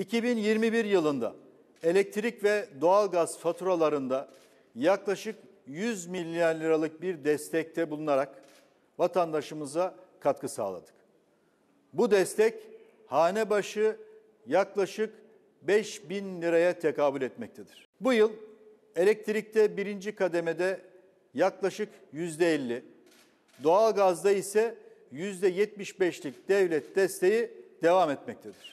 2021 yılında elektrik ve doğalgaz faturalarında yaklaşık 100 milyar liralık bir destekte bulunarak vatandaşımıza katkı sağladık. Bu destek hane başı yaklaşık 5 bin liraya tekabül etmektedir. Bu yıl elektrikte birinci kademede yaklaşık yüzde 50, doğalgazda ise yüzde 75'lik devlet desteği devam etmektedir.